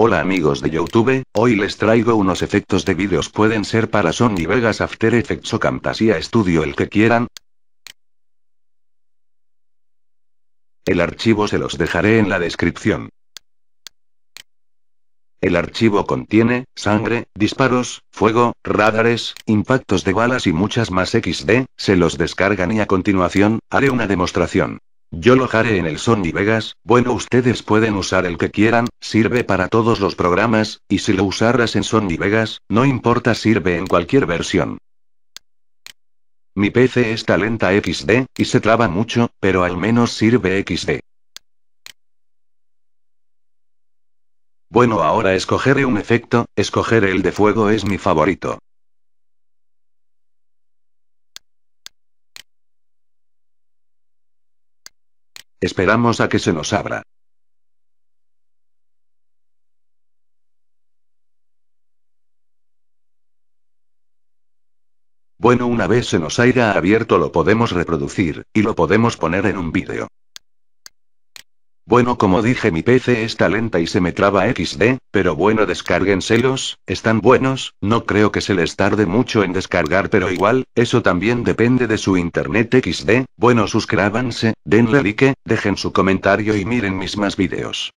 Hola amigos de Youtube, hoy les traigo unos efectos de vídeos pueden ser para Sony Vegas After Effects o Camtasia Studio el que quieran. El archivo se los dejaré en la descripción. El archivo contiene, sangre, disparos, fuego, radares, impactos de balas y muchas más XD, se los descargan y a continuación, haré una demostración. Yo lo haré en el Sony Vegas, bueno ustedes pueden usar el que quieran, sirve para todos los programas, y si lo usaras en Sony Vegas, no importa sirve en cualquier versión. Mi PC es lenta XD, y se traba mucho, pero al menos sirve XD. Bueno ahora escogeré un efecto, escoger el de fuego es mi favorito. Esperamos a que se nos abra. Bueno, una vez se nos haya abierto lo podemos reproducir, y lo podemos poner en un vídeo. Bueno, como dije, mi PC está lenta y se me traba XD, pero bueno, descárguenselos, están buenos, no creo que se les tarde mucho en descargar, pero igual, eso también depende de su internet XD. Bueno, suscrábanse, denle like, dejen su comentario y miren mis más videos.